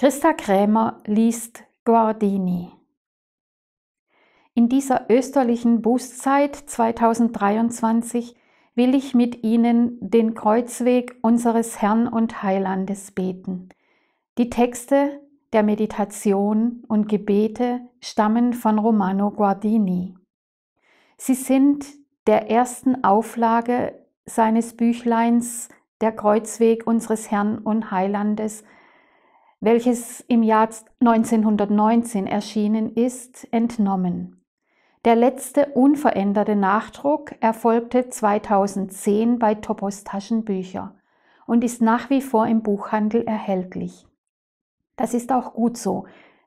Christa Krämer liest Guardini. In dieser österlichen Bußzeit 2023 will ich mit Ihnen den Kreuzweg unseres Herrn und Heilandes beten. Die Texte der Meditation und Gebete stammen von Romano Guardini. Sie sind der ersten Auflage seines Büchleins Der Kreuzweg unseres Herrn und Heilandes welches im Jahr 1919 erschienen ist, entnommen. Der letzte unveränderte Nachdruck erfolgte 2010 bei Topos Taschenbücher und ist nach wie vor im Buchhandel erhältlich. Das ist auch gut so,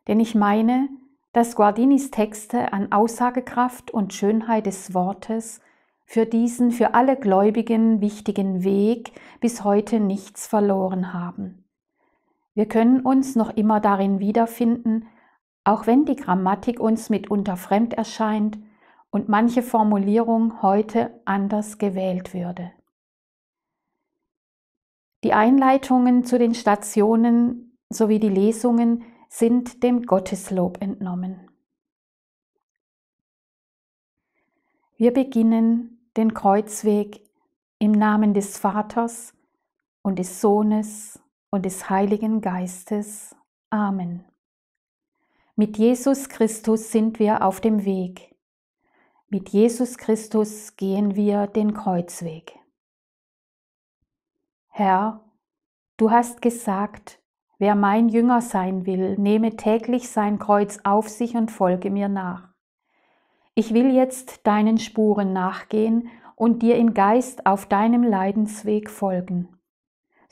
denn ich meine, dass Guardinis Texte an Aussagekraft und Schönheit des Wortes für diesen für alle Gläubigen wichtigen Weg bis heute nichts verloren haben. Wir können uns noch immer darin wiederfinden, auch wenn die Grammatik uns mitunter fremd erscheint und manche Formulierung heute anders gewählt würde. Die Einleitungen zu den Stationen sowie die Lesungen sind dem Gotteslob entnommen. Wir beginnen den Kreuzweg im Namen des Vaters und des Sohnes und des Heiligen Geistes. Amen. Mit Jesus Christus sind wir auf dem Weg. Mit Jesus Christus gehen wir den Kreuzweg. Herr, du hast gesagt, wer mein Jünger sein will, nehme täglich sein Kreuz auf sich und folge mir nach. Ich will jetzt deinen Spuren nachgehen und dir im Geist auf deinem Leidensweg folgen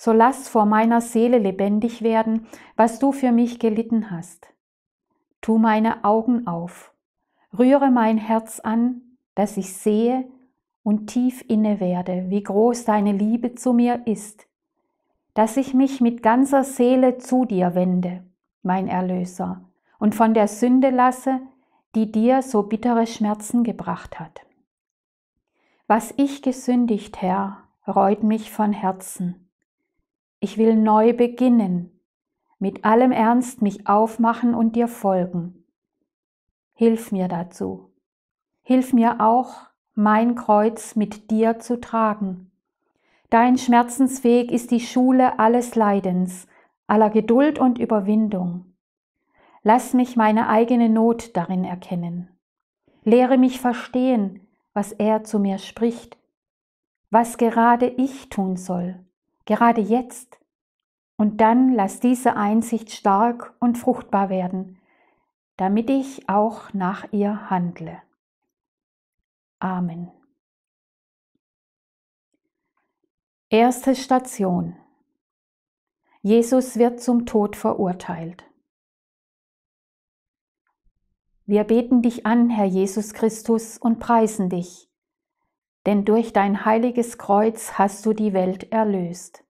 so lass vor meiner Seele lebendig werden, was du für mich gelitten hast. Tu meine Augen auf, rühre mein Herz an, dass ich sehe und tief inne werde, wie groß deine Liebe zu mir ist, dass ich mich mit ganzer Seele zu dir wende, mein Erlöser, und von der Sünde lasse, die dir so bittere Schmerzen gebracht hat. Was ich gesündigt, Herr, reut mich von Herzen. Ich will neu beginnen, mit allem Ernst mich aufmachen und dir folgen. Hilf mir dazu. Hilf mir auch, mein Kreuz mit dir zu tragen. Dein Schmerzensweg ist die Schule alles Leidens, aller Geduld und Überwindung. Lass mich meine eigene Not darin erkennen. Lehre mich verstehen, was er zu mir spricht, was gerade ich tun soll gerade jetzt. Und dann lass diese Einsicht stark und fruchtbar werden, damit ich auch nach ihr handle. Amen. Erste Station. Jesus wird zum Tod verurteilt. Wir beten dich an, Herr Jesus Christus, und preisen dich, denn durch dein heiliges Kreuz hast du die Welt erlöst.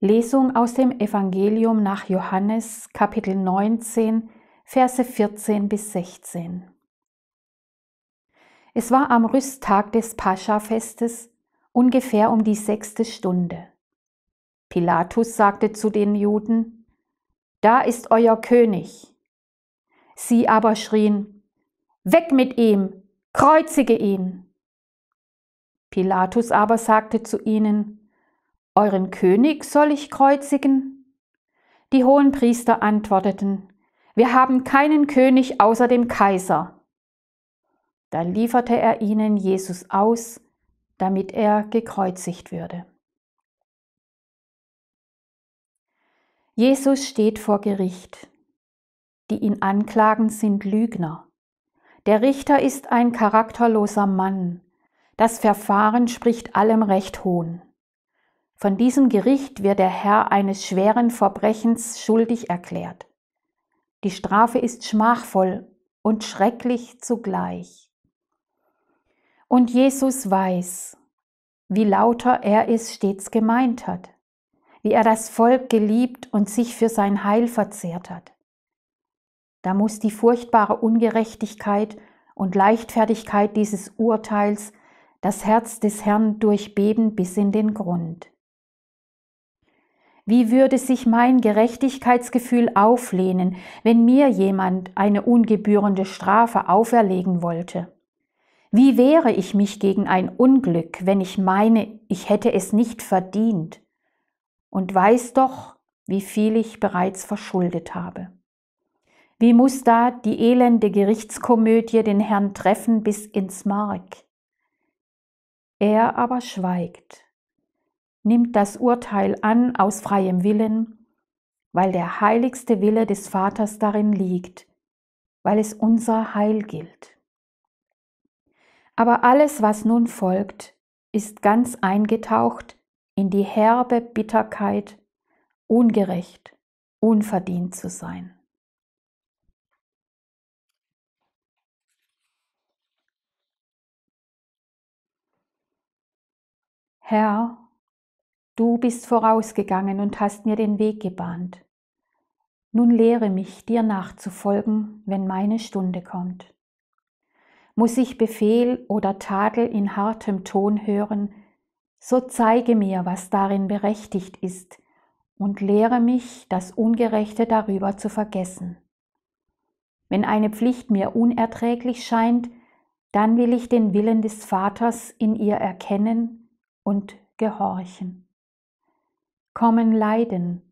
Lesung aus dem Evangelium nach Johannes Kapitel 19 Verse 14 bis 16. Es war am Rüsttag des Pascha-Festes, ungefähr um die sechste Stunde. Pilatus sagte zu den Juden, Da ist euer König. Sie aber schrien, Weg mit ihm, Kreuzige ihn. Pilatus aber sagte zu ihnen, Euren König soll ich kreuzigen? Die hohen Priester antworteten, Wir haben keinen König außer dem Kaiser. Da lieferte er ihnen Jesus aus, damit er gekreuzigt würde. Jesus steht vor Gericht. Die ihn anklagen, sind Lügner. Der Richter ist ein charakterloser Mann. Das Verfahren spricht allem Recht hohn. Von diesem Gericht wird der Herr eines schweren Verbrechens schuldig erklärt. Die Strafe ist schmachvoll und schrecklich zugleich. Und Jesus weiß, wie lauter er es stets gemeint hat, wie er das Volk geliebt und sich für sein Heil verzehrt hat. Da muss die furchtbare Ungerechtigkeit und Leichtfertigkeit dieses Urteils das Herz des Herrn durchbeben bis in den Grund. Wie würde sich mein Gerechtigkeitsgefühl auflehnen, wenn mir jemand eine ungebührende Strafe auferlegen wollte? Wie wehre ich mich gegen ein Unglück, wenn ich meine, ich hätte es nicht verdient und weiß doch, wie viel ich bereits verschuldet habe? Wie muss da die elende Gerichtskomödie den Herrn treffen bis ins Mark? Er aber schweigt, nimmt das Urteil an aus freiem Willen, weil der heiligste Wille des Vaters darin liegt, weil es unser Heil gilt. Aber alles, was nun folgt, ist ganz eingetaucht in die herbe Bitterkeit, ungerecht, unverdient zu sein. Herr, du bist vorausgegangen und hast mir den Weg gebahnt. Nun lehre mich, dir nachzufolgen, wenn meine Stunde kommt. Muss ich Befehl oder Tadel in hartem Ton hören, so zeige mir, was darin berechtigt ist, und lehre mich, das Ungerechte darüber zu vergessen. Wenn eine Pflicht mir unerträglich scheint, dann will ich den Willen des Vaters in ihr erkennen und gehorchen. Kommen Leiden,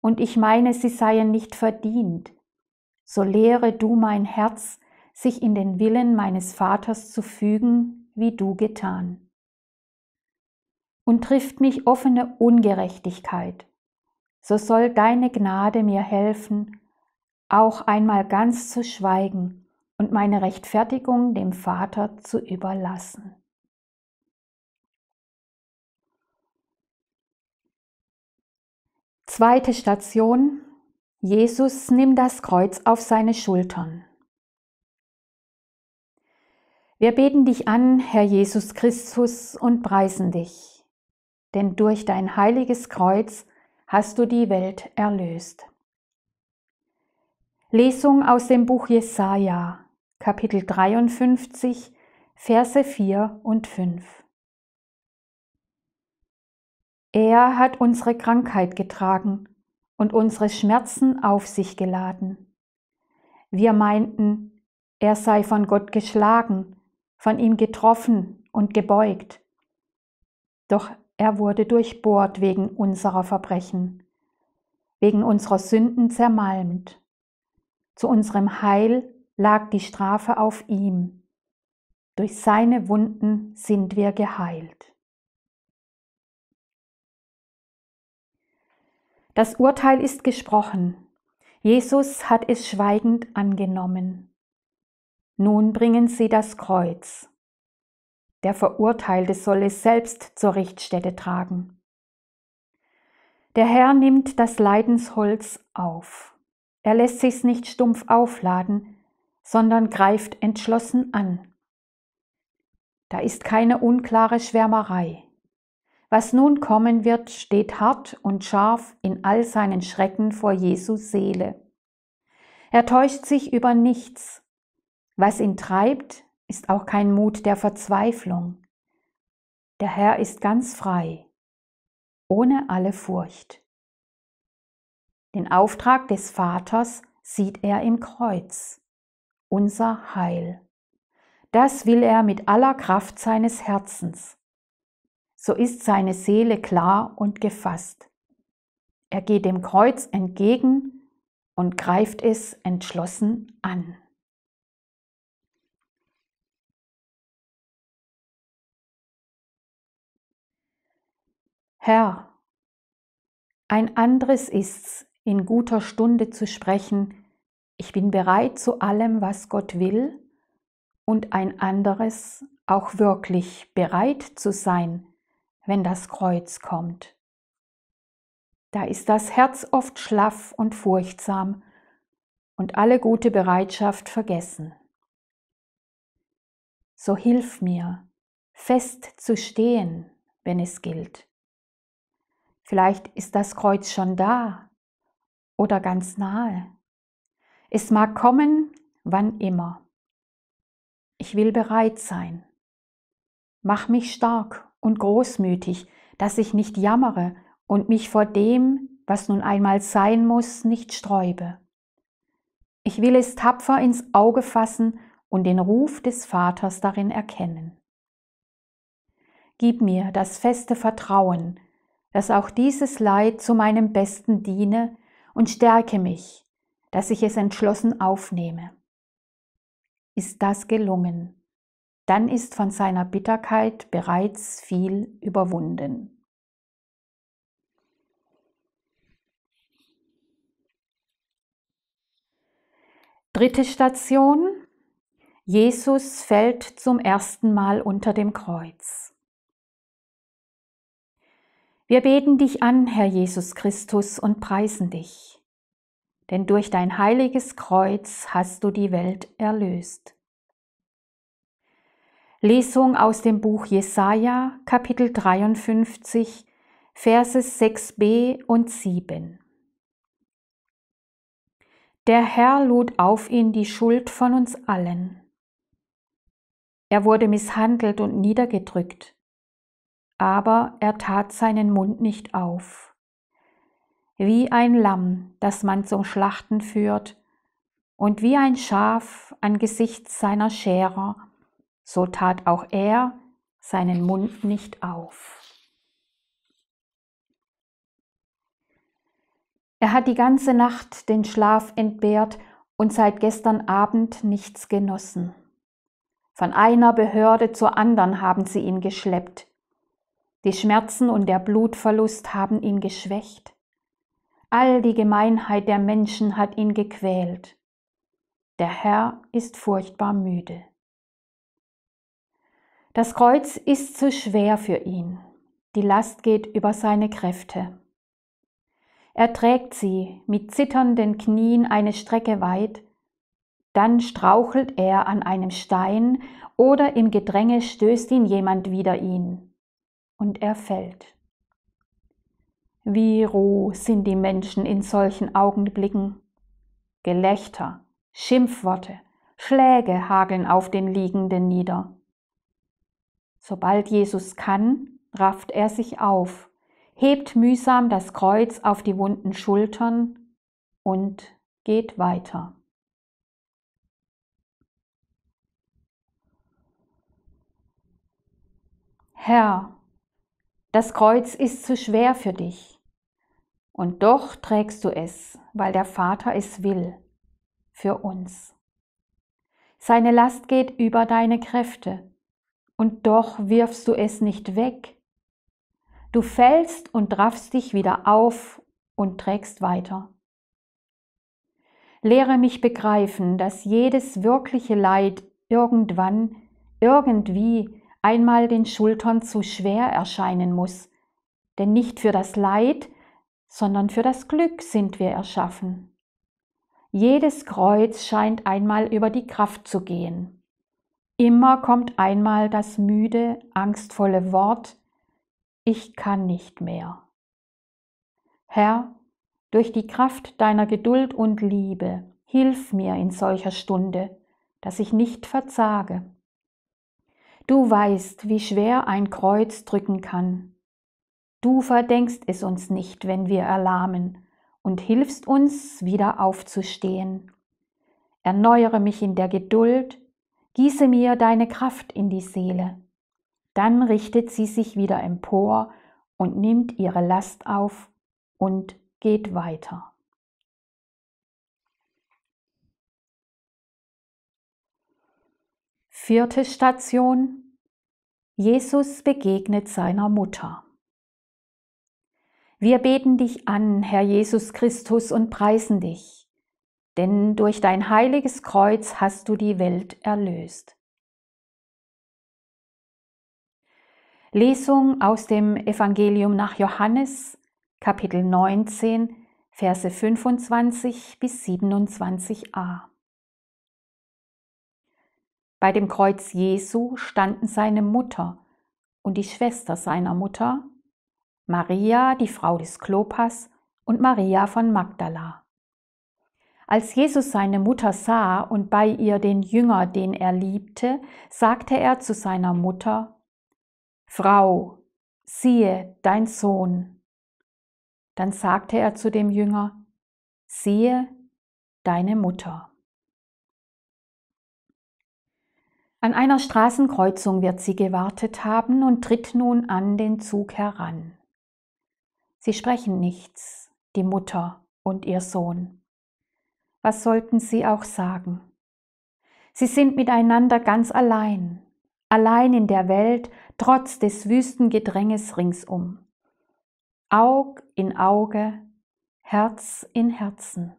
und ich meine, sie seien nicht verdient, so lehre du mein Herz, sich in den Willen meines Vaters zu fügen, wie du getan. Und trifft mich offene Ungerechtigkeit, so soll deine Gnade mir helfen, auch einmal ganz zu schweigen und meine Rechtfertigung dem Vater zu überlassen. Zweite Station. Jesus nimmt das Kreuz auf seine Schultern. Wir beten dich an, Herr Jesus Christus, und preisen dich, denn durch dein heiliges Kreuz hast du die Welt erlöst. Lesung aus dem Buch Jesaja, Kapitel 53, Verse 4 und 5. Er hat unsere Krankheit getragen und unsere Schmerzen auf sich geladen. Wir meinten, er sei von Gott geschlagen, von ihm getroffen und gebeugt. Doch er wurde durchbohrt wegen unserer Verbrechen, wegen unserer Sünden zermalmt. Zu unserem Heil lag die Strafe auf ihm. Durch seine Wunden sind wir geheilt. Das Urteil ist gesprochen. Jesus hat es schweigend angenommen. Nun bringen sie das Kreuz. Der Verurteilte soll es selbst zur Richtstätte tragen. Der Herr nimmt das Leidensholz auf. Er lässt sich's nicht stumpf aufladen, sondern greift entschlossen an. Da ist keine unklare Schwärmerei. Was nun kommen wird, steht hart und scharf in all seinen Schrecken vor Jesus Seele. Er täuscht sich über nichts. Was ihn treibt, ist auch kein Mut der Verzweiflung. Der Herr ist ganz frei, ohne alle Furcht. Den Auftrag des Vaters sieht er im Kreuz, unser Heil. Das will er mit aller Kraft seines Herzens so ist seine Seele klar und gefasst. Er geht dem Kreuz entgegen und greift es entschlossen an. Herr, ein anderes ist's, in guter Stunde zu sprechen, ich bin bereit zu allem, was Gott will, und ein anderes auch wirklich bereit zu sein, wenn das Kreuz kommt. Da ist das Herz oft schlaff und furchtsam und alle gute Bereitschaft vergessen. So hilf mir, fest zu stehen, wenn es gilt. Vielleicht ist das Kreuz schon da oder ganz nahe. Es mag kommen, wann immer. Ich will bereit sein. Mach mich stark und großmütig, dass ich nicht jammere und mich vor dem, was nun einmal sein muss, nicht sträube. Ich will es tapfer ins Auge fassen und den Ruf des Vaters darin erkennen. Gib mir das feste Vertrauen, dass auch dieses Leid zu meinem Besten diene und stärke mich, dass ich es entschlossen aufnehme. Ist das gelungen? dann ist von seiner Bitterkeit bereits viel überwunden. Dritte Station. Jesus fällt zum ersten Mal unter dem Kreuz. Wir beten dich an, Herr Jesus Christus, und preisen dich, denn durch dein heiliges Kreuz hast du die Welt erlöst. Lesung aus dem Buch Jesaja, Kapitel 53, Verses 6b und 7. Der Herr lud auf ihn die Schuld von uns allen. Er wurde misshandelt und niedergedrückt, aber er tat seinen Mund nicht auf. Wie ein Lamm, das man zum Schlachten führt, und wie ein Schaf angesichts seiner Scherer, so tat auch er seinen Mund nicht auf. Er hat die ganze Nacht den Schlaf entbehrt und seit gestern Abend nichts genossen. Von einer Behörde zur anderen haben sie ihn geschleppt. Die Schmerzen und der Blutverlust haben ihn geschwächt. All die Gemeinheit der Menschen hat ihn gequält. Der Herr ist furchtbar müde. Das Kreuz ist zu schwer für ihn. Die Last geht über seine Kräfte. Er trägt sie mit zitternden Knien eine Strecke weit, dann strauchelt er an einem Stein oder im Gedränge stößt ihn jemand wider ihn und er fällt. Wie roh sind die Menschen in solchen Augenblicken. Gelächter, Schimpfworte, Schläge hageln auf den Liegenden nieder. Sobald Jesus kann, rafft er sich auf, hebt mühsam das Kreuz auf die wunden Schultern und geht weiter. Herr, das Kreuz ist zu schwer für dich, und doch trägst du es, weil der Vater es will, für uns. Seine Last geht über deine Kräfte und doch wirfst du es nicht weg. Du fällst und raffst dich wieder auf und trägst weiter. Lehre mich begreifen, dass jedes wirkliche Leid irgendwann, irgendwie einmal den Schultern zu schwer erscheinen muss, denn nicht für das Leid, sondern für das Glück sind wir erschaffen. Jedes Kreuz scheint einmal über die Kraft zu gehen. Immer kommt einmal das müde, angstvolle Wort, ich kann nicht mehr. Herr, durch die Kraft deiner Geduld und Liebe, hilf mir in solcher Stunde, dass ich nicht verzage. Du weißt, wie schwer ein Kreuz drücken kann. Du verdenkst es uns nicht, wenn wir erlahmen, und hilfst uns, wieder aufzustehen. Erneuere mich in der Geduld, Gieße mir deine Kraft in die Seele. Dann richtet sie sich wieder empor und nimmt ihre Last auf und geht weiter. Vierte Station. Jesus begegnet seiner Mutter. Wir beten dich an, Herr Jesus Christus, und preisen dich denn durch dein heiliges Kreuz hast du die Welt erlöst. Lesung aus dem Evangelium nach Johannes, Kapitel 19, Verse 25 bis 27a. Bei dem Kreuz Jesu standen seine Mutter und die Schwester seiner Mutter, Maria, die Frau des Klopas, und Maria von Magdala. Als Jesus seine Mutter sah und bei ihr den Jünger, den er liebte, sagte er zu seiner Mutter, Frau, siehe dein Sohn. Dann sagte er zu dem Jünger, siehe deine Mutter. An einer Straßenkreuzung wird sie gewartet haben und tritt nun an den Zug heran. Sie sprechen nichts, die Mutter und ihr Sohn was sollten sie auch sagen? Sie sind miteinander ganz allein, allein in der Welt, trotz des wüsten Gedränges ringsum. Aug in Auge, Herz in Herzen.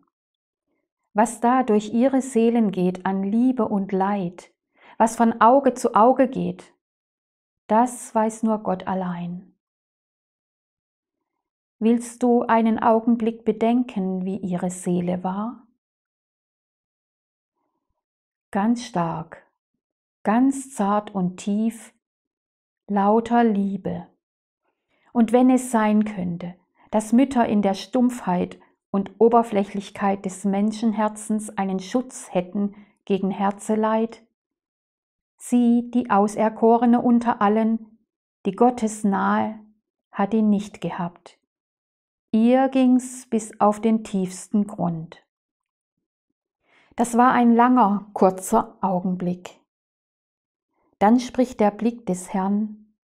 Was da durch ihre Seelen geht an Liebe und Leid, was von Auge zu Auge geht, das weiß nur Gott allein. Willst du einen Augenblick bedenken, wie ihre Seele war? ganz stark, ganz zart und tief, lauter Liebe. Und wenn es sein könnte, dass Mütter in der Stumpfheit und Oberflächlichkeit des Menschenherzens einen Schutz hätten gegen Herzeleid, sie, die Auserkorene unter allen, die Gottes nahe, hat ihn nicht gehabt. Ihr ging's bis auf den tiefsten Grund. Das war ein langer, kurzer Augenblick. Dann spricht der Blick des Herrn,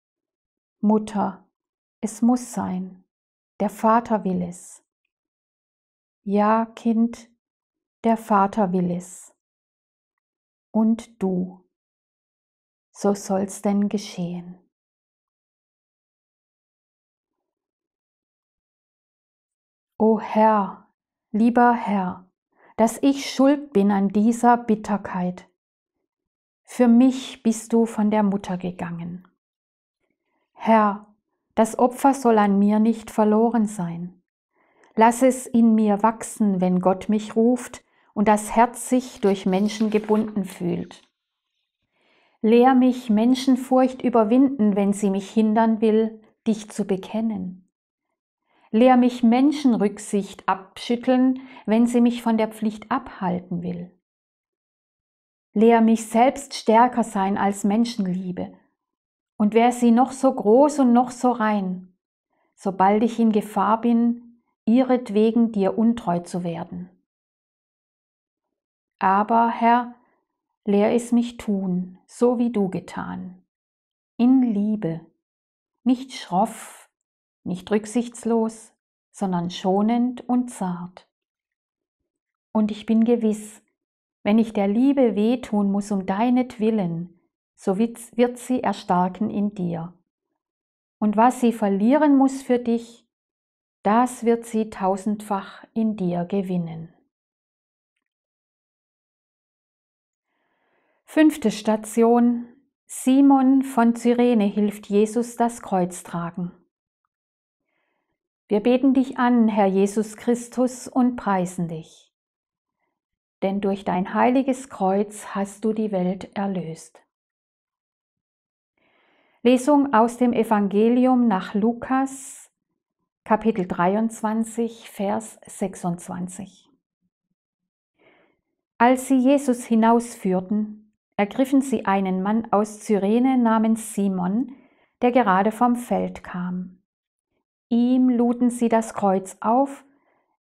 Mutter, es muss sein, der Vater will es. Ja, Kind, der Vater will es. Und du, so soll's denn geschehen. O Herr, lieber Herr, dass ich schuld bin an dieser Bitterkeit. Für mich bist du von der Mutter gegangen. Herr, das Opfer soll an mir nicht verloren sein. Lass es in mir wachsen, wenn Gott mich ruft und das Herz sich durch Menschen gebunden fühlt. Lehr mich Menschenfurcht überwinden, wenn sie mich hindern will, dich zu bekennen. Lehr mich Menschenrücksicht abschütteln, wenn sie mich von der Pflicht abhalten will. Lehr mich selbst stärker sein als Menschenliebe. Und wär sie noch so groß und noch so rein, sobald ich in Gefahr bin, ihretwegen dir untreu zu werden. Aber, Herr, lehr es mich tun, so wie du getan, in Liebe, nicht schroff, nicht rücksichtslos, sondern schonend und zart. Und ich bin gewiss, wenn ich der Liebe wehtun muss um deinetwillen, so wird sie erstarken in dir. Und was sie verlieren muss für dich, das wird sie tausendfach in dir gewinnen. Fünfte Station. Simon von Cyrene hilft Jesus das Kreuz tragen. Wir beten dich an, Herr Jesus Christus, und preisen dich. Denn durch dein heiliges Kreuz hast du die Welt erlöst. Lesung aus dem Evangelium nach Lukas, Kapitel 23, Vers 26. Als sie Jesus hinausführten, ergriffen sie einen Mann aus Cyrene namens Simon, der gerade vom Feld kam. Ihm luden sie das Kreuz auf,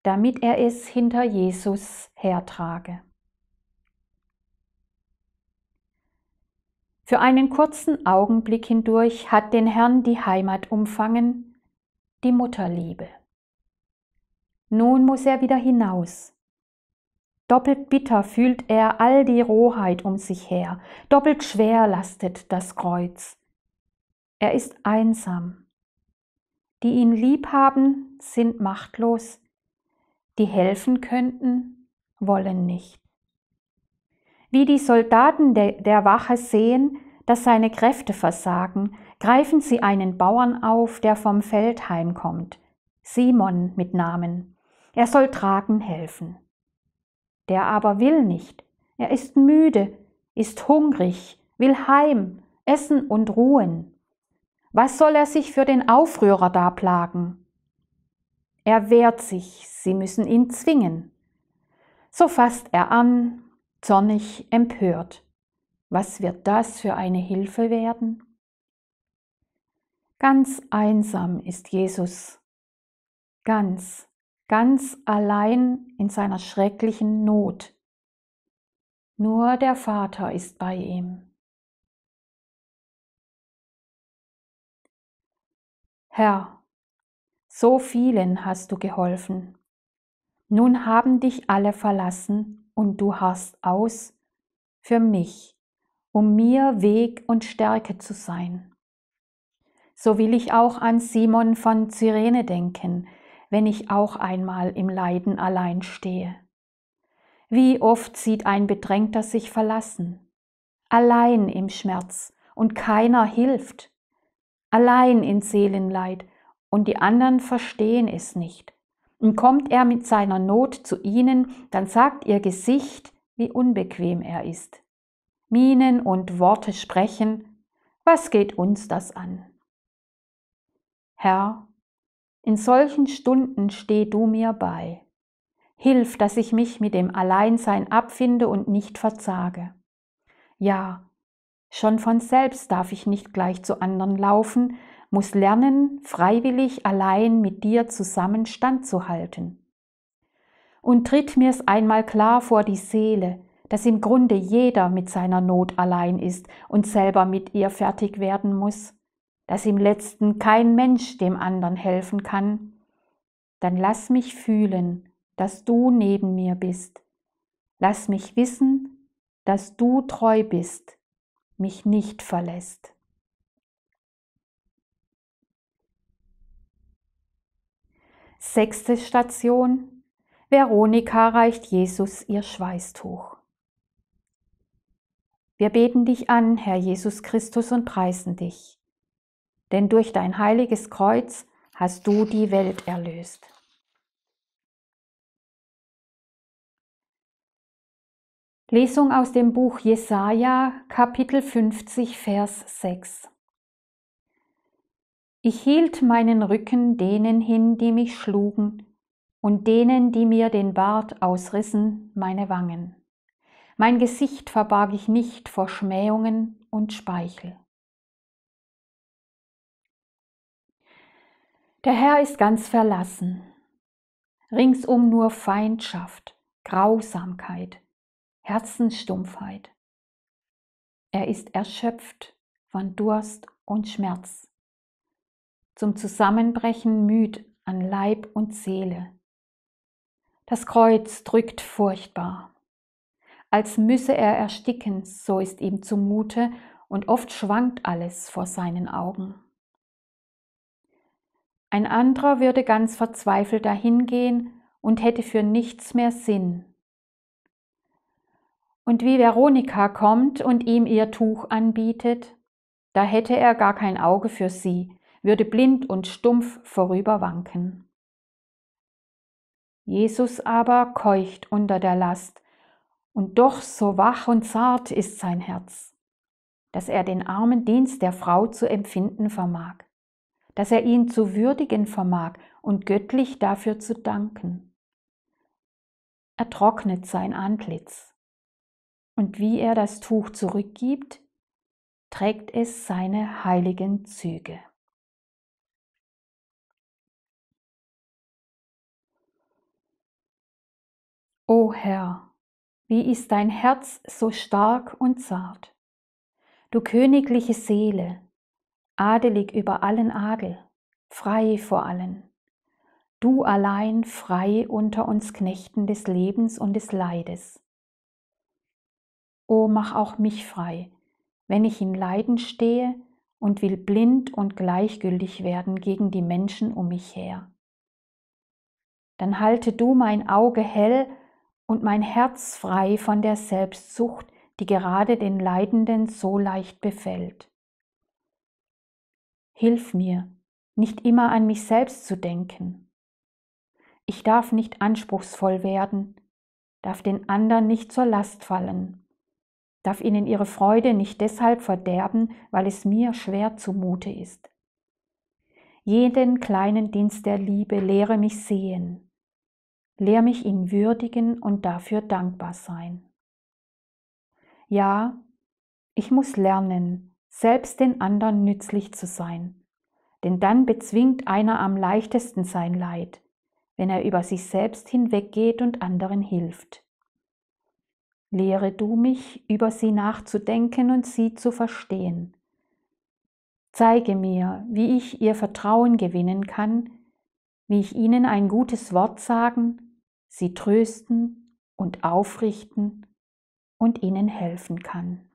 damit er es hinter Jesus hertrage. Für einen kurzen Augenblick hindurch hat den Herrn die Heimat umfangen, die Mutterliebe. Nun muss er wieder hinaus. Doppelt bitter fühlt er all die Rohheit um sich her, doppelt schwer lastet das Kreuz. Er ist einsam die ihn lieb haben, sind machtlos. Die helfen könnten, wollen nicht. Wie die Soldaten de der Wache sehen, dass seine Kräfte versagen, greifen sie einen Bauern auf, der vom Feld heimkommt, Simon mit Namen. Er soll tragen helfen. Der aber will nicht. Er ist müde, ist hungrig, will heim, essen und ruhen. Was soll er sich für den Aufrührer da plagen? Er wehrt sich, sie müssen ihn zwingen. So fasst er an, zornig, empört. Was wird das für eine Hilfe werden? Ganz einsam ist Jesus, ganz, ganz allein in seiner schrecklichen Not. Nur der Vater ist bei ihm. Herr, so vielen hast du geholfen. Nun haben dich alle verlassen und du harrst aus für mich, um mir Weg und Stärke zu sein. So will ich auch an Simon von Cyrene denken, wenn ich auch einmal im Leiden allein stehe. Wie oft sieht ein Bedrängter sich verlassen, allein im Schmerz und keiner hilft allein in Seelenleid, und die anderen verstehen es nicht. Und kommt er mit seiner Not zu ihnen, dann sagt ihr Gesicht, wie unbequem er ist. Mienen und Worte sprechen, was geht uns das an? Herr, in solchen Stunden steh du mir bei. Hilf, dass ich mich mit dem Alleinsein abfinde und nicht verzage. Ja, Schon von selbst darf ich nicht gleich zu anderen laufen, muss lernen, freiwillig allein mit dir zusammen standzuhalten. Und tritt mir's einmal klar vor die Seele, dass im Grunde jeder mit seiner Not allein ist und selber mit ihr fertig werden muss, dass im letzten kein Mensch dem anderen helfen kann, dann lass mich fühlen, dass du neben mir bist. Lass mich wissen, dass du treu bist mich nicht verlässt. Sechste Station. Veronika reicht Jesus ihr Schweißtuch. Wir beten dich an, Herr Jesus Christus, und preisen dich, denn durch dein heiliges Kreuz hast du die Welt erlöst. Lesung aus dem Buch Jesaja, Kapitel 50, Vers 6. Ich hielt meinen Rücken denen hin, die mich schlugen, und denen, die mir den Bart ausrissen, meine Wangen. Mein Gesicht verbarg ich nicht vor Schmähungen und Speichel. Der Herr ist ganz verlassen. Ringsum nur Feindschaft, Grausamkeit, Herzensstumpfheit. Er ist erschöpft von Durst und Schmerz, zum Zusammenbrechen müd an Leib und Seele. Das Kreuz drückt furchtbar. Als müsse er ersticken, so ist ihm zumute, und oft schwankt alles vor seinen Augen. Ein anderer würde ganz verzweifelt dahingehen und hätte für nichts mehr Sinn, und wie Veronika kommt und ihm ihr Tuch anbietet, da hätte er gar kein Auge für sie, würde blind und stumpf vorüberwanken. Jesus aber keucht unter der Last, und doch so wach und zart ist sein Herz, dass er den armen Dienst der Frau zu empfinden vermag, dass er ihn zu würdigen vermag und göttlich dafür zu danken. Er trocknet sein Antlitz und wie er das Tuch zurückgibt, trägt es seine heiligen Züge. O Herr, wie ist dein Herz so stark und zart, du königliche Seele, adelig über allen Adel, frei vor allen, du allein frei unter uns Knechten des Lebens und des Leides, O oh, mach auch mich frei, wenn ich in Leiden stehe und will blind und gleichgültig werden gegen die Menschen um mich her. Dann halte du mein Auge hell und mein Herz frei von der Selbstsucht, die gerade den Leidenden so leicht befällt. Hilf mir, nicht immer an mich selbst zu denken. Ich darf nicht anspruchsvoll werden, darf den anderen nicht zur Last fallen darf ihnen ihre Freude nicht deshalb verderben, weil es mir schwer zumute ist. Jeden kleinen Dienst der Liebe lehre mich sehen, lehr mich ihn würdigen und dafür dankbar sein. Ja, ich muss lernen, selbst den anderen nützlich zu sein, denn dann bezwingt einer am leichtesten sein Leid, wenn er über sich selbst hinweggeht und anderen hilft. Lehre du mich, über sie nachzudenken und sie zu verstehen. Zeige mir, wie ich ihr Vertrauen gewinnen kann, wie ich ihnen ein gutes Wort sagen, sie trösten und aufrichten und ihnen helfen kann.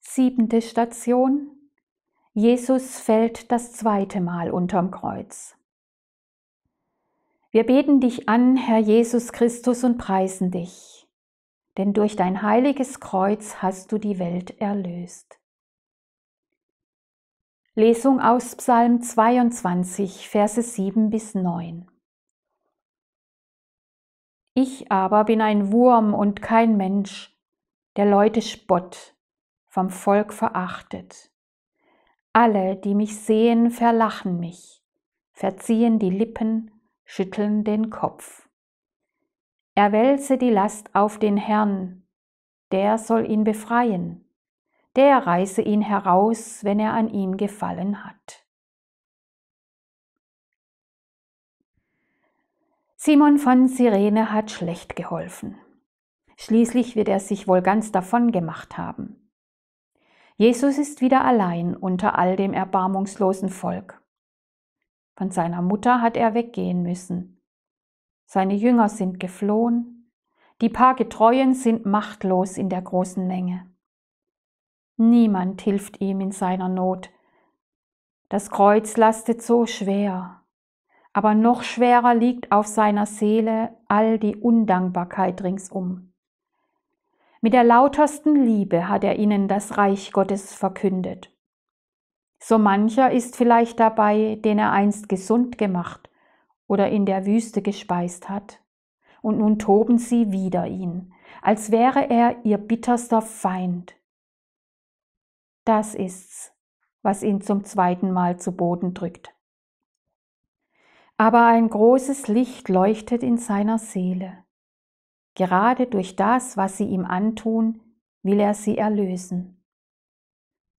Siebente Station. Jesus fällt das zweite Mal unterm Kreuz. Wir beten dich an, Herr Jesus Christus, und preisen dich, denn durch dein heiliges Kreuz hast du die Welt erlöst. Lesung aus Psalm 22, Verse 7 bis 9. Ich aber bin ein Wurm und kein Mensch, der Leute Spott, vom Volk verachtet. Alle, die mich sehen, verlachen mich, verziehen die Lippen schütteln den Kopf. Er wälze die Last auf den Herrn, der soll ihn befreien, der reiße ihn heraus, wenn er an ihm gefallen hat. Simon von Sirene hat schlecht geholfen. Schließlich wird er sich wohl ganz davon gemacht haben. Jesus ist wieder allein unter all dem erbarmungslosen Volk. Von seiner Mutter hat er weggehen müssen. Seine Jünger sind geflohen. Die paar Getreuen sind machtlos in der großen Menge. Niemand hilft ihm in seiner Not. Das Kreuz lastet so schwer, aber noch schwerer liegt auf seiner Seele all die Undankbarkeit ringsum. Mit der lautersten Liebe hat er ihnen das Reich Gottes verkündet. So mancher ist vielleicht dabei, den er einst gesund gemacht oder in der Wüste gespeist hat. Und nun toben sie wider ihn, als wäre er ihr bitterster Feind. Das ist's, was ihn zum zweiten Mal zu Boden drückt. Aber ein großes Licht leuchtet in seiner Seele. Gerade durch das, was sie ihm antun, will er sie erlösen.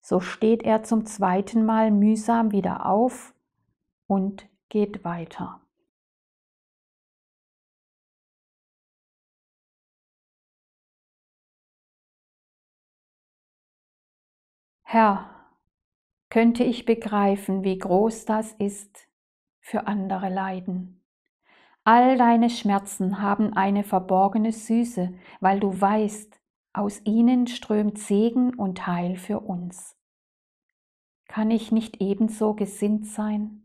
So steht er zum zweiten Mal mühsam wieder auf und geht weiter. Herr, könnte ich begreifen, wie groß das ist für andere Leiden. All deine Schmerzen haben eine verborgene Süße, weil du weißt, aus ihnen strömt Segen und Heil für uns. Kann ich nicht ebenso gesinnt sein?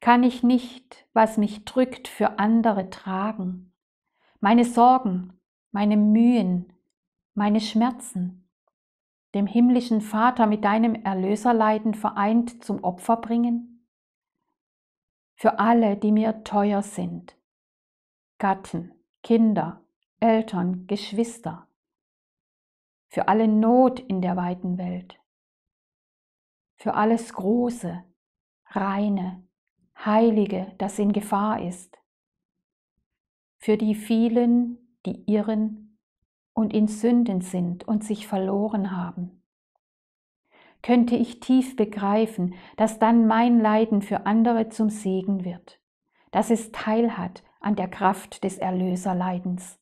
Kann ich nicht, was mich drückt, für andere tragen? Meine Sorgen, meine Mühen, meine Schmerzen, dem himmlischen Vater mit deinem Erlöserleiden vereint zum Opfer bringen? Für alle, die mir teuer sind, Gatten, Kinder, Eltern, Geschwister, für alle Not in der weiten Welt, für alles Große, Reine, Heilige, das in Gefahr ist, für die vielen, die irren und in Sünden sind und sich verloren haben. Könnte ich tief begreifen, dass dann mein Leiden für andere zum Segen wird, dass es teilhat an der Kraft des Erlöserleidens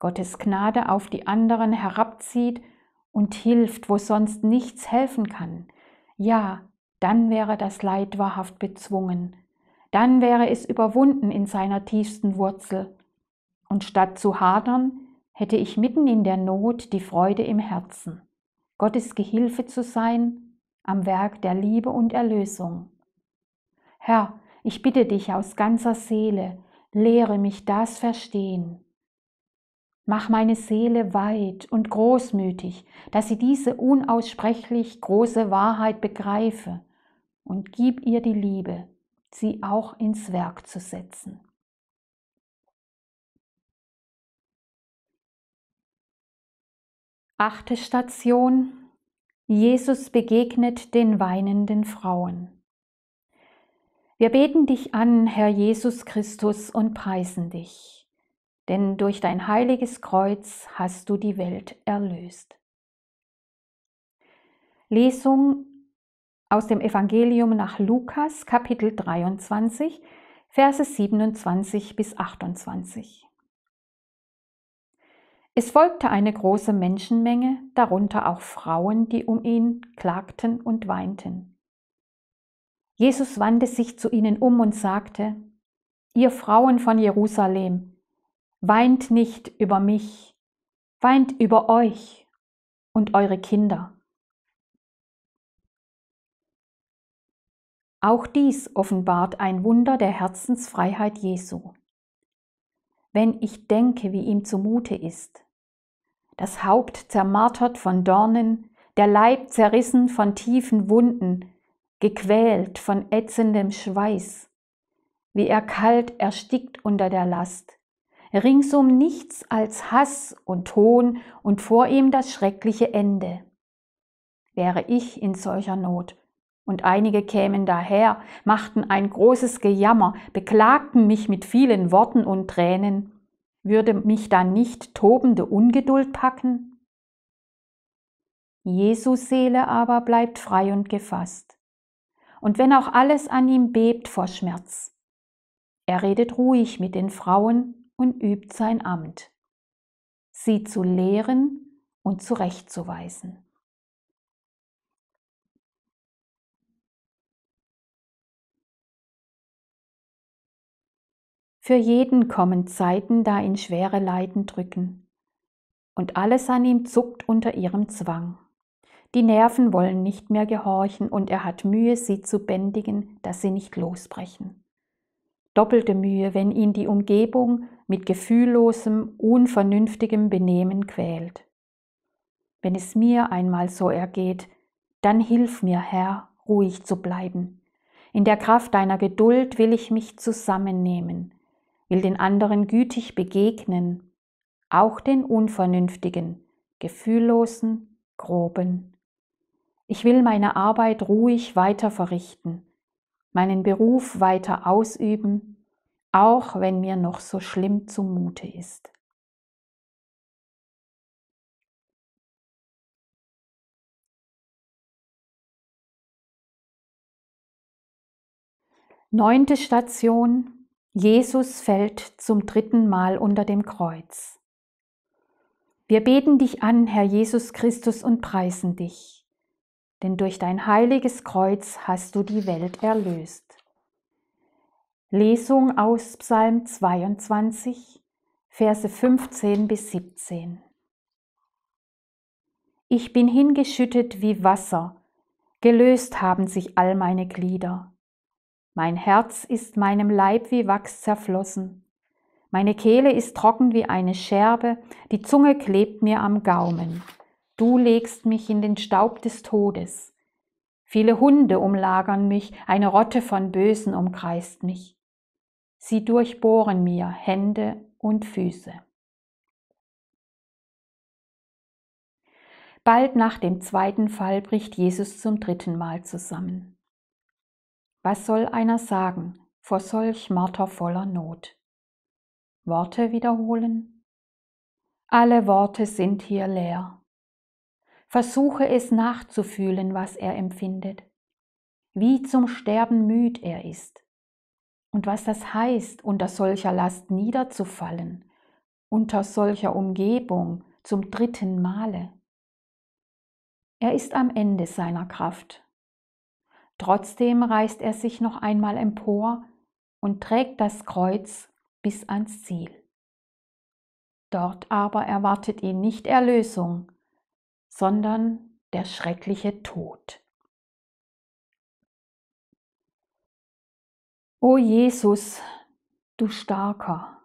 Gottes Gnade auf die anderen herabzieht und hilft, wo sonst nichts helfen kann, ja, dann wäre das Leid wahrhaft bezwungen, dann wäre es überwunden in seiner tiefsten Wurzel. Und statt zu hadern, hätte ich mitten in der Not die Freude im Herzen, Gottes Gehilfe zu sein am Werk der Liebe und Erlösung. Herr, ich bitte dich aus ganzer Seele, lehre mich das verstehen. Mach meine Seele weit und großmütig, dass sie diese unaussprechlich große Wahrheit begreife und gib ihr die Liebe, sie auch ins Werk zu setzen. Achte Station. Jesus begegnet den weinenden Frauen. Wir beten dich an, Herr Jesus Christus, und preisen dich denn durch dein heiliges Kreuz hast du die Welt erlöst. Lesung aus dem Evangelium nach Lukas Kapitel 23, Verse 27 bis 28. Es folgte eine große Menschenmenge, darunter auch Frauen, die um ihn klagten und weinten. Jesus wandte sich zu ihnen um und sagte, Ihr Frauen von Jerusalem, Weint nicht über mich, weint über euch und eure Kinder. Auch dies offenbart ein Wunder der Herzensfreiheit Jesu. Wenn ich denke, wie ihm zumute ist, das Haupt zermartert von Dornen, der Leib zerrissen von tiefen Wunden, gequält von ätzendem Schweiß, wie er kalt erstickt unter der Last, ringsum nichts als Hass und Hohn und vor ihm das schreckliche Ende. Wäre ich in solcher Not, und einige kämen daher, machten ein großes Gejammer, beklagten mich mit vielen Worten und Tränen, würde mich dann nicht tobende Ungeduld packen? Jesus Seele aber bleibt frei und gefasst. Und wenn auch alles an ihm bebt vor Schmerz, er redet ruhig mit den Frauen und übt sein Amt, sie zu lehren und zurechtzuweisen. Für jeden kommen Zeiten, da ihn schwere Leiden drücken, und alles an ihm zuckt unter ihrem Zwang. Die Nerven wollen nicht mehr gehorchen, und er hat Mühe, sie zu bändigen, dass sie nicht losbrechen. Doppelte Mühe, wenn ihn die Umgebung mit gefühllosem, unvernünftigem Benehmen quält. Wenn es mir einmal so ergeht, dann hilf mir, Herr, ruhig zu bleiben. In der Kraft deiner Geduld will ich mich zusammennehmen, will den anderen gütig begegnen, auch den Unvernünftigen, Gefühllosen, Groben. Ich will meine Arbeit ruhig weiter verrichten, meinen Beruf weiter ausüben, auch wenn mir noch so schlimm zumute ist. Neunte Station. Jesus fällt zum dritten Mal unter dem Kreuz. Wir beten dich an, Herr Jesus Christus, und preisen dich, denn durch dein heiliges Kreuz hast du die Welt erlöst. Lesung aus Psalm 22, Verse 15 bis 17. Ich bin hingeschüttet wie Wasser, gelöst haben sich all meine Glieder. Mein Herz ist meinem Leib wie Wachs zerflossen. Meine Kehle ist trocken wie eine Scherbe, die Zunge klebt mir am Gaumen. Du legst mich in den Staub des Todes. Viele Hunde umlagern mich, eine Rotte von Bösen umkreist mich. Sie durchbohren mir Hände und Füße. Bald nach dem zweiten Fall bricht Jesus zum dritten Mal zusammen. Was soll einer sagen vor solch martervoller Not? Worte wiederholen? Alle Worte sind hier leer. Versuche es nachzufühlen, was er empfindet, wie zum Sterben müd er ist und was das heißt, unter solcher Last niederzufallen, unter solcher Umgebung zum dritten Male. Er ist am Ende seiner Kraft. Trotzdem reißt er sich noch einmal empor und trägt das Kreuz bis ans Ziel. Dort aber erwartet ihn nicht Erlösung, sondern der schreckliche Tod. O Jesus, du Starker,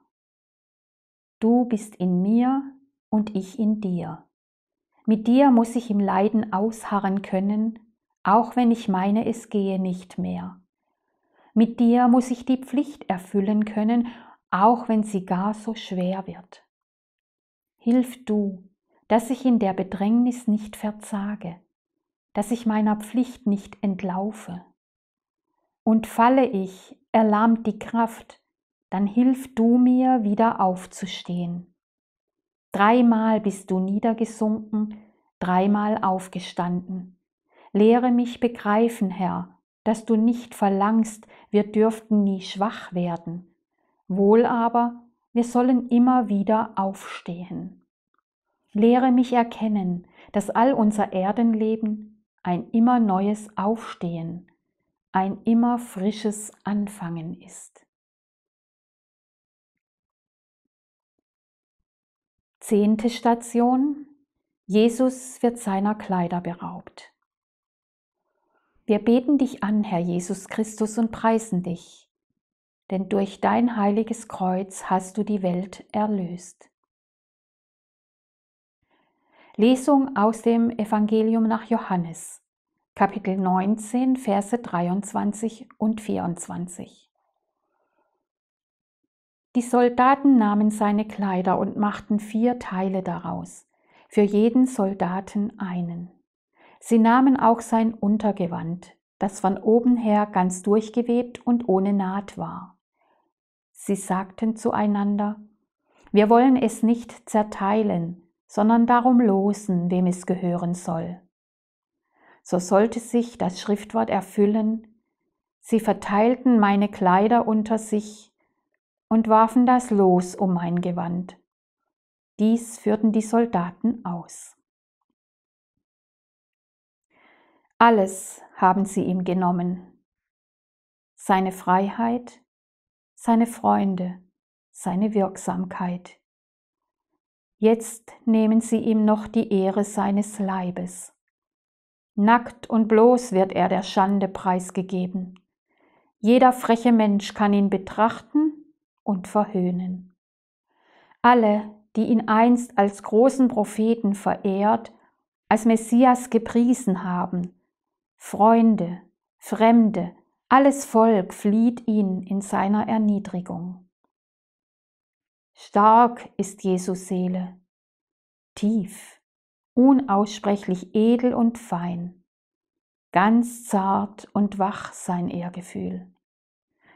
du bist in mir und ich in dir. Mit dir muss ich im Leiden ausharren können, auch wenn ich meine, es gehe nicht mehr. Mit dir muss ich die Pflicht erfüllen können, auch wenn sie gar so schwer wird. Hilf du, dass ich in der Bedrängnis nicht verzage, dass ich meiner Pflicht nicht entlaufe. Und falle ich erlahmt die Kraft, dann hilf du mir, wieder aufzustehen. Dreimal bist du niedergesunken, dreimal aufgestanden. Lehre mich begreifen, Herr, dass du nicht verlangst, wir dürften nie schwach werden. Wohl aber, wir sollen immer wieder aufstehen. Lehre mich erkennen, dass all unser Erdenleben ein immer neues Aufstehen, ist ein immer frisches Anfangen ist. Zehnte Station. Jesus wird seiner Kleider beraubt. Wir beten dich an, Herr Jesus Christus, und preisen dich, denn durch dein heiliges Kreuz hast du die Welt erlöst. Lesung aus dem Evangelium nach Johannes. Kapitel 19, Verse 23 und 24. Die Soldaten nahmen seine Kleider und machten vier Teile daraus, für jeden Soldaten einen. Sie nahmen auch sein Untergewand, das von oben her ganz durchgewebt und ohne Naht war. Sie sagten zueinander, wir wollen es nicht zerteilen, sondern darum losen, wem es gehören soll so sollte sich das Schriftwort erfüllen. Sie verteilten meine Kleider unter sich und warfen das Los um mein Gewand. Dies führten die Soldaten aus. Alles haben sie ihm genommen. Seine Freiheit, seine Freunde, seine Wirksamkeit. Jetzt nehmen sie ihm noch die Ehre seines Leibes. Nackt und bloß wird er der Schande preisgegeben. Jeder freche Mensch kann ihn betrachten und verhöhnen. Alle, die ihn einst als großen Propheten verehrt, als Messias gepriesen haben, Freunde, Fremde, alles Volk flieht ihn in seiner Erniedrigung. Stark ist Jesus Seele, tief unaussprechlich edel und fein, ganz zart und wach sein Ehrgefühl.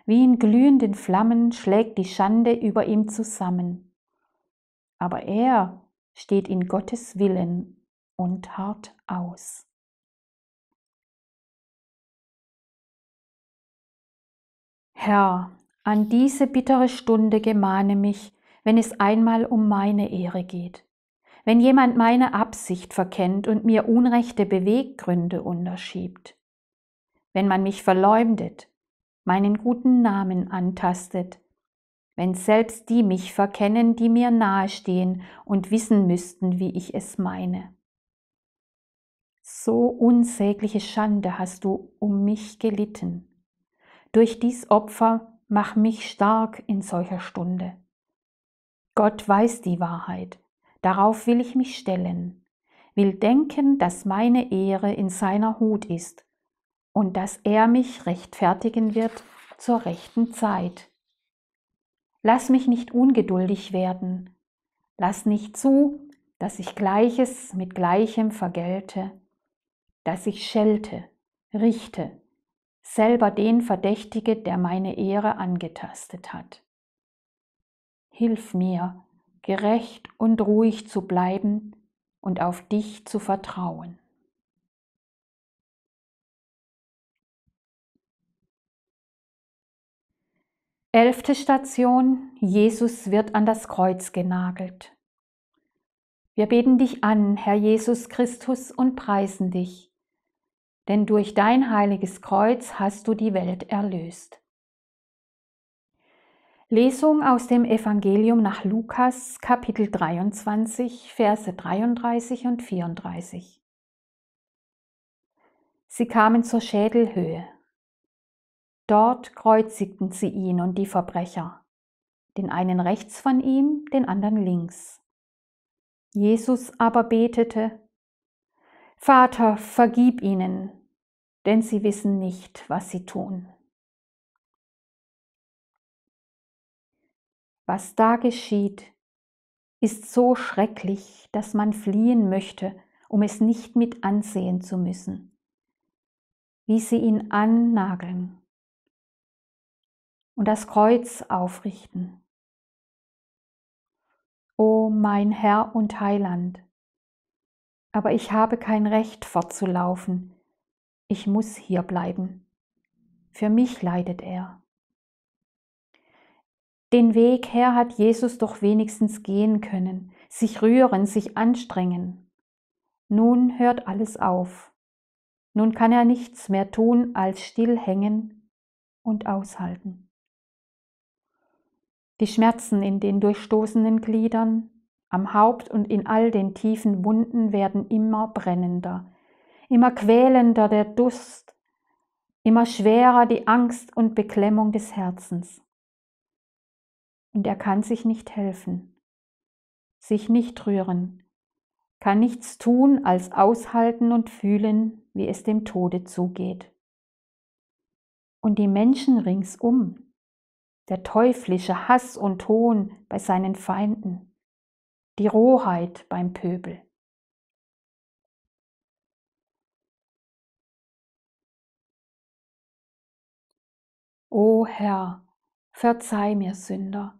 Wie in glühenden Flammen schlägt die Schande über ihm zusammen. Aber er steht in Gottes Willen und hart aus. Herr, an diese bittere Stunde gemahne mich, wenn es einmal um meine Ehre geht wenn jemand meine Absicht verkennt und mir unrechte Beweggründe unterschiebt, wenn man mich verleumdet, meinen guten Namen antastet, wenn selbst die mich verkennen, die mir nahestehen und wissen müssten, wie ich es meine. So unsägliche Schande hast du um mich gelitten. Durch dies Opfer mach mich stark in solcher Stunde. Gott weiß die Wahrheit Darauf will ich mich stellen, will denken, dass meine Ehre in seiner Hut ist und dass er mich rechtfertigen wird zur rechten Zeit. Lass mich nicht ungeduldig werden, lass nicht zu, dass ich Gleiches mit Gleichem vergelte, dass ich schelte, richte, selber den verdächtige, der meine Ehre angetastet hat. Hilf mir, gerecht und ruhig zu bleiben und auf dich zu vertrauen. Elfte Station, Jesus wird an das Kreuz genagelt. Wir beten dich an, Herr Jesus Christus, und preisen dich, denn durch dein heiliges Kreuz hast du die Welt erlöst. Lesung aus dem Evangelium nach Lukas Kapitel 23, Verse 33 und 34. Sie kamen zur Schädelhöhe. Dort kreuzigten sie ihn und die Verbrecher, den einen rechts von ihm, den anderen links. Jesus aber betete, Vater, vergib ihnen, denn sie wissen nicht, was sie tun. Was da geschieht, ist so schrecklich, dass man fliehen möchte, um es nicht mit ansehen zu müssen. Wie sie ihn annageln und das Kreuz aufrichten. O mein Herr und Heiland, aber ich habe kein Recht fortzulaufen, ich muss hier bleiben. Für mich leidet er. Den Weg her hat Jesus doch wenigstens gehen können, sich rühren, sich anstrengen. Nun hört alles auf. Nun kann er nichts mehr tun, als still hängen und aushalten. Die Schmerzen in den durchstoßenen Gliedern, am Haupt und in all den tiefen Wunden werden immer brennender, immer quälender der Durst, immer schwerer die Angst und Beklemmung des Herzens und er kann sich nicht helfen, sich nicht rühren, kann nichts tun als aushalten und fühlen, wie es dem Tode zugeht. Und die Menschen ringsum, der teuflische Hass und Hohn bei seinen Feinden, die Rohheit beim Pöbel. O Herr, verzeih mir Sünder,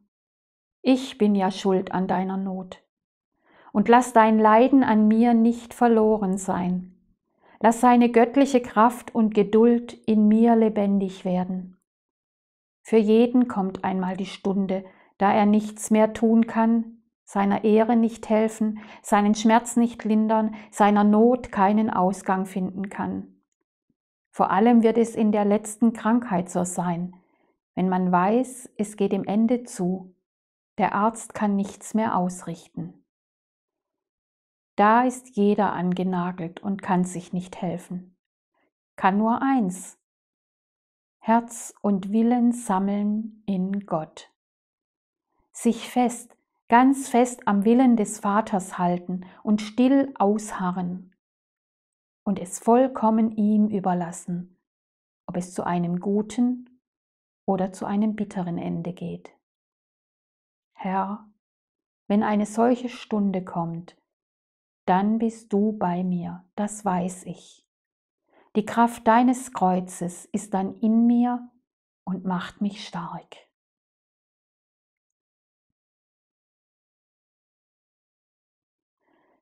ich bin ja schuld an deiner Not. Und lass dein Leiden an mir nicht verloren sein. Lass seine göttliche Kraft und Geduld in mir lebendig werden. Für jeden kommt einmal die Stunde, da er nichts mehr tun kann, seiner Ehre nicht helfen, seinen Schmerz nicht lindern, seiner Not keinen Ausgang finden kann. Vor allem wird es in der letzten Krankheit so sein, wenn man weiß, es geht im Ende zu der Arzt kann nichts mehr ausrichten. Da ist jeder angenagelt und kann sich nicht helfen. Kann nur eins. Herz und Willen sammeln in Gott. Sich fest, ganz fest am Willen des Vaters halten und still ausharren und es vollkommen ihm überlassen, ob es zu einem guten oder zu einem bitteren Ende geht. Herr, wenn eine solche Stunde kommt, dann bist du bei mir, das weiß ich. Die Kraft deines Kreuzes ist dann in mir und macht mich stark.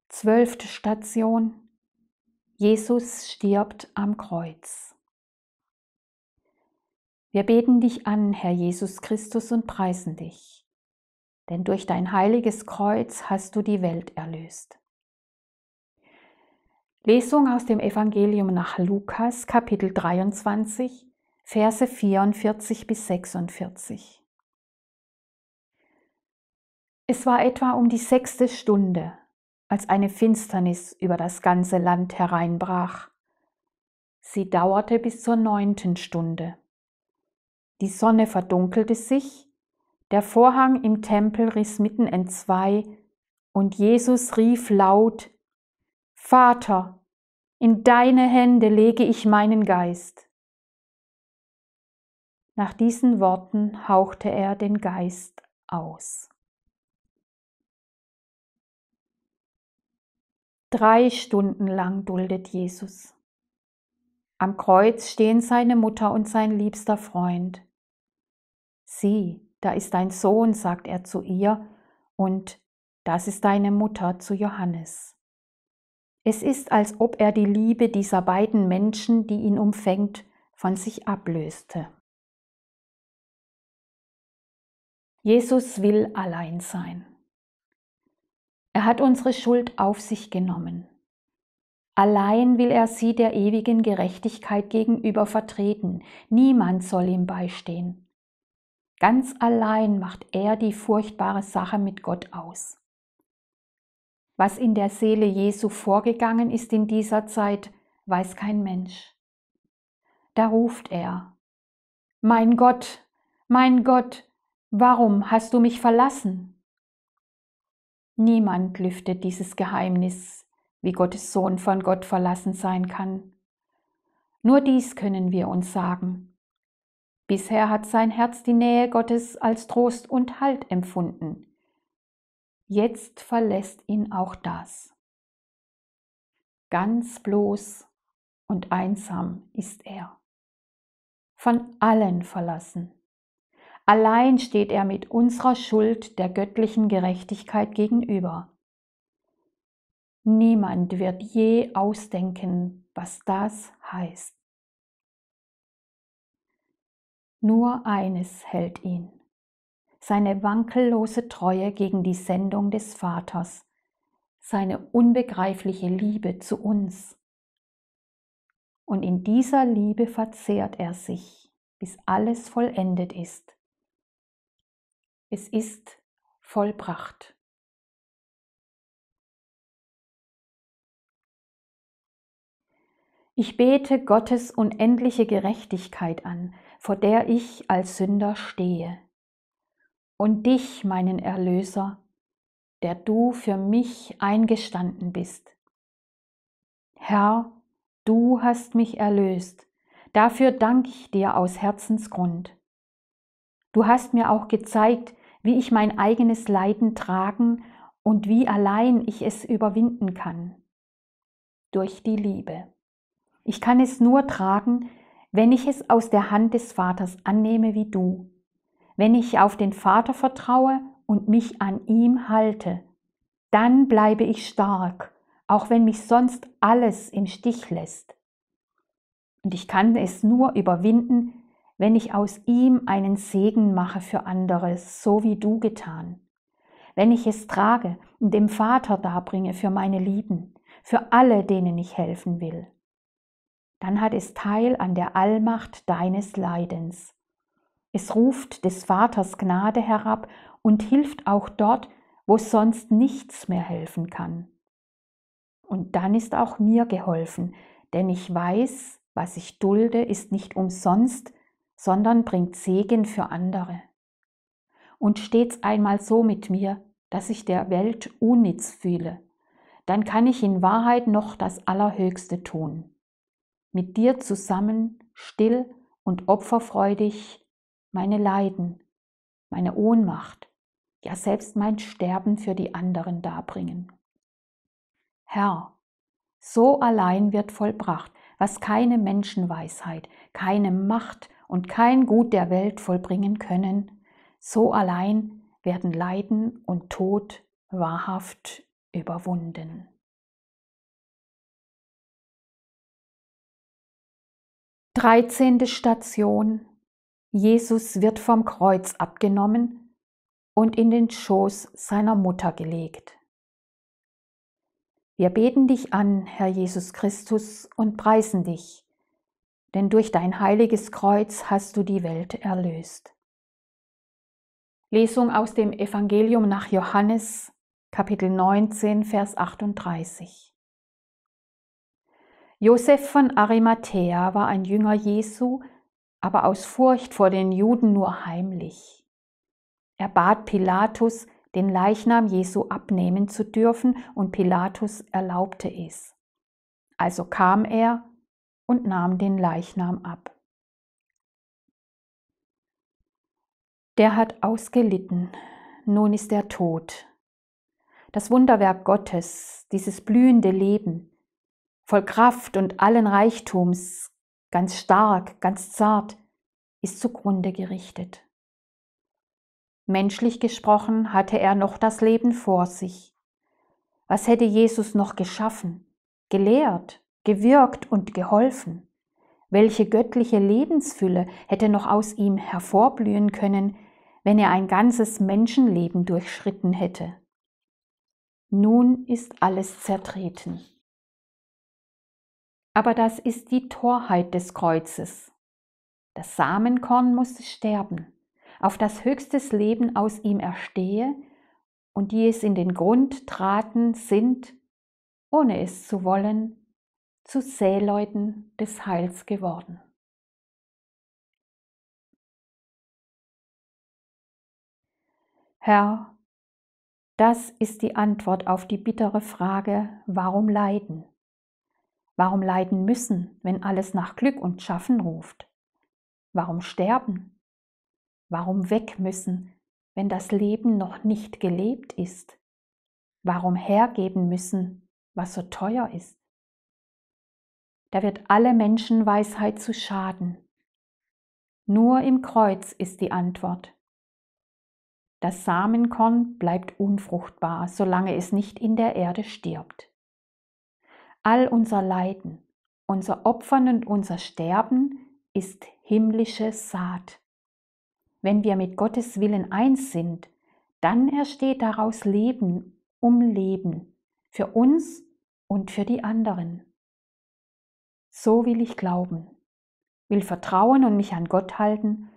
Zwölfte Station. Jesus stirbt am Kreuz. Wir beten dich an, Herr Jesus Christus, und preisen dich denn durch dein heiliges Kreuz hast du die Welt erlöst. Lesung aus dem Evangelium nach Lukas Kapitel 23, Verse 44 bis 46. Es war etwa um die sechste Stunde, als eine Finsternis über das ganze Land hereinbrach. Sie dauerte bis zur neunten Stunde. Die Sonne verdunkelte sich der Vorhang im Tempel riss mitten entzwei, und Jesus rief laut, Vater, in deine Hände lege ich meinen Geist. Nach diesen Worten hauchte er den Geist aus. Drei Stunden lang duldet Jesus. Am Kreuz stehen seine Mutter und sein liebster Freund. Sie, da ist dein Sohn, sagt er zu ihr, und das ist deine Mutter zu Johannes. Es ist, als ob er die Liebe dieser beiden Menschen, die ihn umfängt, von sich ablöste. Jesus will allein sein. Er hat unsere Schuld auf sich genommen. Allein will er sie der ewigen Gerechtigkeit gegenüber vertreten. Niemand soll ihm beistehen. Ganz allein macht er die furchtbare Sache mit Gott aus. Was in der Seele Jesu vorgegangen ist in dieser Zeit, weiß kein Mensch. Da ruft er, Mein Gott, mein Gott, warum hast du mich verlassen? Niemand lüftet dieses Geheimnis, wie Gottes Sohn von Gott verlassen sein kann. Nur dies können wir uns sagen. Bisher hat sein Herz die Nähe Gottes als Trost und Halt empfunden. Jetzt verlässt ihn auch das. Ganz bloß und einsam ist er. Von allen verlassen. Allein steht er mit unserer Schuld der göttlichen Gerechtigkeit gegenüber. Niemand wird je ausdenken, was das heißt. Nur eines hält ihn. Seine wankellose Treue gegen die Sendung des Vaters, seine unbegreifliche Liebe zu uns. Und in dieser Liebe verzehrt er sich, bis alles vollendet ist. Es ist vollbracht. Ich bete Gottes unendliche Gerechtigkeit an, vor der ich als Sünder stehe, und dich, meinen Erlöser, der du für mich eingestanden bist. Herr, du hast mich erlöst, dafür danke ich dir aus Herzensgrund. Du hast mir auch gezeigt, wie ich mein eigenes Leiden tragen und wie allein ich es überwinden kann. Durch die Liebe. Ich kann es nur tragen, wenn ich es aus der Hand des Vaters annehme wie du, wenn ich auf den Vater vertraue und mich an ihm halte, dann bleibe ich stark, auch wenn mich sonst alles im Stich lässt. Und ich kann es nur überwinden, wenn ich aus ihm einen Segen mache für andere, so wie du getan. Wenn ich es trage und dem Vater darbringe für meine Lieben, für alle, denen ich helfen will dann hat es teil an der Allmacht deines Leidens. Es ruft des Vaters Gnade herab und hilft auch dort, wo sonst nichts mehr helfen kann. Und dann ist auch mir geholfen, denn ich weiß, was ich dulde, ist nicht umsonst, sondern bringt Segen für andere. Und stets einmal so mit mir, dass ich der Welt unnütz fühle, dann kann ich in Wahrheit noch das Allerhöchste tun mit dir zusammen still und opferfreudig meine Leiden, meine Ohnmacht, ja selbst mein Sterben für die anderen darbringen. Herr, so allein wird vollbracht, was keine Menschenweisheit, keine Macht und kein Gut der Welt vollbringen können, so allein werden Leiden und Tod wahrhaft überwunden. 13. Station. Jesus wird vom Kreuz abgenommen und in den Schoß seiner Mutter gelegt. Wir beten dich an, Herr Jesus Christus, und preisen dich, denn durch dein heiliges Kreuz hast du die Welt erlöst. Lesung aus dem Evangelium nach Johannes, Kapitel 19, Vers 38. Josef von Arimathea war ein Jünger Jesu, aber aus Furcht vor den Juden nur heimlich. Er bat Pilatus, den Leichnam Jesu abnehmen zu dürfen, und Pilatus erlaubte es. Also kam er und nahm den Leichnam ab. Der hat ausgelitten, nun ist er tot. Das Wunderwerk Gottes, dieses blühende Leben, voll Kraft und allen Reichtums, ganz stark, ganz zart, ist zugrunde gerichtet. Menschlich gesprochen hatte er noch das Leben vor sich. Was hätte Jesus noch geschaffen, gelehrt, gewirkt und geholfen? Welche göttliche Lebensfülle hätte noch aus ihm hervorblühen können, wenn er ein ganzes Menschenleben durchschritten hätte? Nun ist alles zertreten. Aber das ist die Torheit des Kreuzes. Das Samenkorn musste sterben, auf das höchstes Leben aus ihm erstehe, und die es in den Grund traten, sind, ohne es zu wollen, zu Seeleuten des Heils geworden. Herr, das ist die Antwort auf die bittere Frage, warum leiden? Warum leiden müssen, wenn alles nach Glück und Schaffen ruft? Warum sterben? Warum weg müssen, wenn das Leben noch nicht gelebt ist? Warum hergeben müssen, was so teuer ist? Da wird alle Menschenweisheit zu Schaden. Nur im Kreuz ist die Antwort. Das Samenkorn bleibt unfruchtbar, solange es nicht in der Erde stirbt. All unser Leiden, unser Opfern und unser Sterben ist himmlische Saat. Wenn wir mit Gottes Willen eins sind, dann ersteht daraus Leben um Leben, für uns und für die anderen. So will ich glauben, will vertrauen und mich an Gott halten,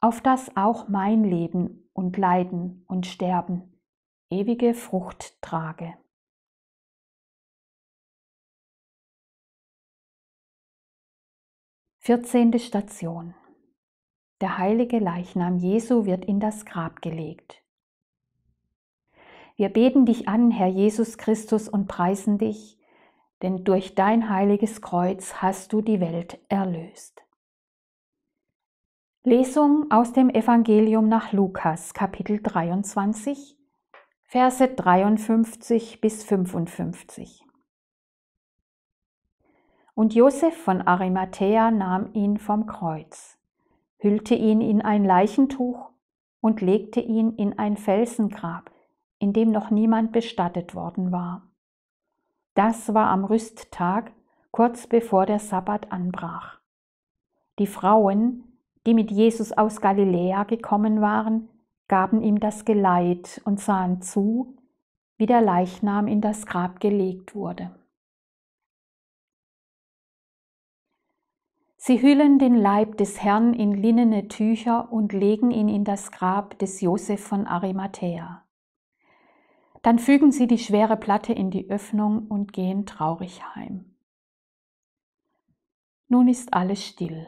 auf das auch mein Leben und Leiden und Sterben ewige Frucht trage. 14. Station. Der heilige Leichnam Jesu wird in das Grab gelegt. Wir beten dich an, Herr Jesus Christus, und preisen dich, denn durch dein heiliges Kreuz hast du die Welt erlöst. Lesung aus dem Evangelium nach Lukas Kapitel 23, Verse 53 bis 55. Und Josef von Arimathea nahm ihn vom Kreuz, hüllte ihn in ein Leichentuch und legte ihn in ein Felsengrab, in dem noch niemand bestattet worden war. Das war am Rüsttag, kurz bevor der Sabbat anbrach. Die Frauen, die mit Jesus aus Galiläa gekommen waren, gaben ihm das Geleit und sahen zu, wie der Leichnam in das Grab gelegt wurde. Sie hüllen den Leib des Herrn in linnene Tücher und legen ihn in das Grab des Josef von Arimathea. Dann fügen sie die schwere Platte in die Öffnung und gehen traurig heim. Nun ist alles still.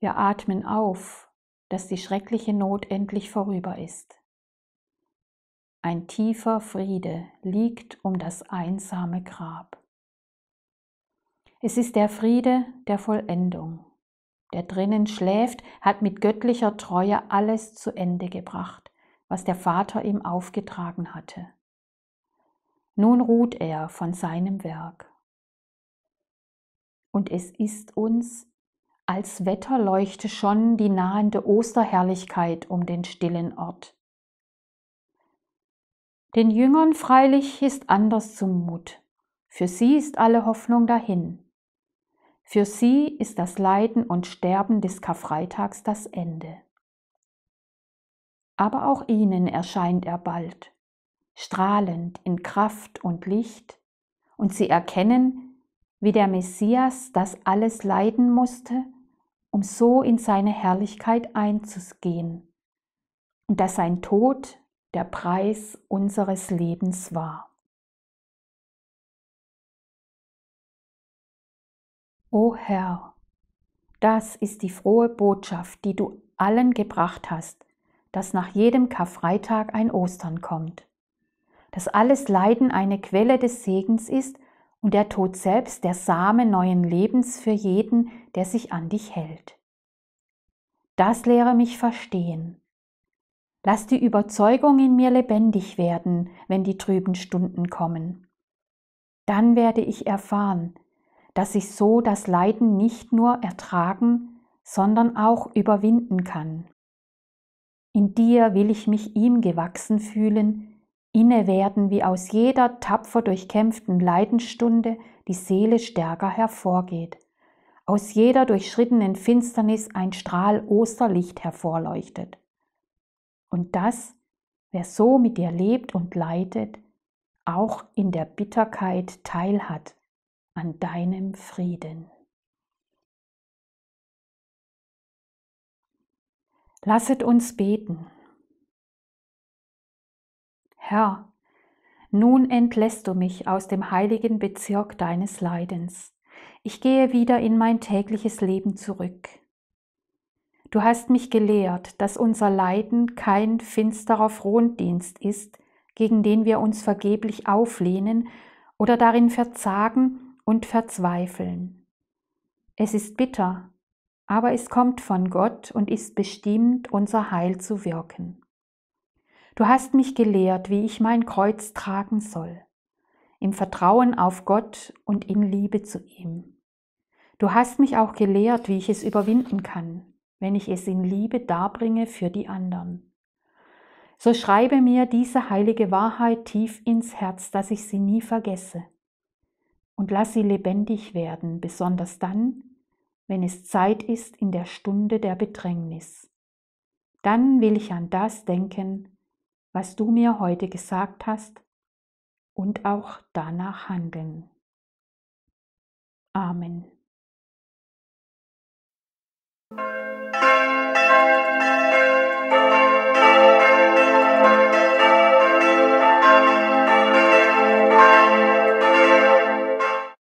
Wir atmen auf, dass die schreckliche Not endlich vorüber ist. Ein tiefer Friede liegt um das einsame Grab. Es ist der Friede der Vollendung. Der drinnen schläft, hat mit göttlicher Treue alles zu Ende gebracht, was der Vater ihm aufgetragen hatte. Nun ruht er von seinem Werk. Und es ist uns, als Wetterleuchte schon die nahende Osterherrlichkeit um den stillen Ort. Den Jüngern freilich ist anders zum Mut. Für sie ist alle Hoffnung dahin. Für sie ist das Leiden und Sterben des Karfreitags das Ende. Aber auch ihnen erscheint er bald, strahlend in Kraft und Licht, und sie erkennen, wie der Messias das alles leiden musste, um so in seine Herrlichkeit einzugehen, und dass sein Tod der Preis unseres Lebens war. O Herr, das ist die frohe Botschaft, die du allen gebracht hast, dass nach jedem Karfreitag ein Ostern kommt, dass alles Leiden eine Quelle des Segens ist und der Tod selbst der Same neuen Lebens für jeden, der sich an dich hält. Das lehre mich verstehen. Lass die Überzeugung in mir lebendig werden, wenn die trüben Stunden kommen. Dann werde ich erfahren, dass ich so das Leiden nicht nur ertragen, sondern auch überwinden kann. In dir will ich mich ihm gewachsen fühlen, inne werden, wie aus jeder tapfer durchkämpften Leidensstunde die Seele stärker hervorgeht, aus jeder durchschrittenen Finsternis ein Strahl Osterlicht hervorleuchtet. Und das, wer so mit dir lebt und leidet, auch in der Bitterkeit teilhat an deinem Frieden. Lasset uns beten. Herr, nun entlässt du mich aus dem heiligen Bezirk deines Leidens. Ich gehe wieder in mein tägliches Leben zurück. Du hast mich gelehrt, dass unser Leiden kein finsterer Frondienst ist, gegen den wir uns vergeblich auflehnen oder darin verzagen, und verzweifeln. Es ist bitter, aber es kommt von Gott und ist bestimmt, unser Heil zu wirken. Du hast mich gelehrt, wie ich mein Kreuz tragen soll, im Vertrauen auf Gott und in Liebe zu ihm. Du hast mich auch gelehrt, wie ich es überwinden kann, wenn ich es in Liebe darbringe für die anderen. So schreibe mir diese heilige Wahrheit tief ins Herz, dass ich sie nie vergesse und lass sie lebendig werden, besonders dann, wenn es Zeit ist in der Stunde der Bedrängnis. Dann will ich an das denken, was du mir heute gesagt hast und auch danach handeln. Amen.